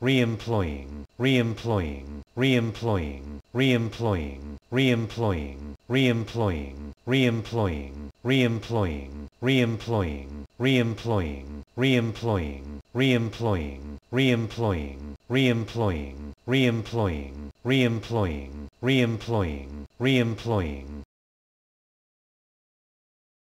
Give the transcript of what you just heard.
re-employing, re-employing, re-employing, re-employing, re-employing, re-employing, re-employing, re-employing, re-employing, re-employing, re-employing, re-employing, re-employing, re-employing, re-employing, re-employing,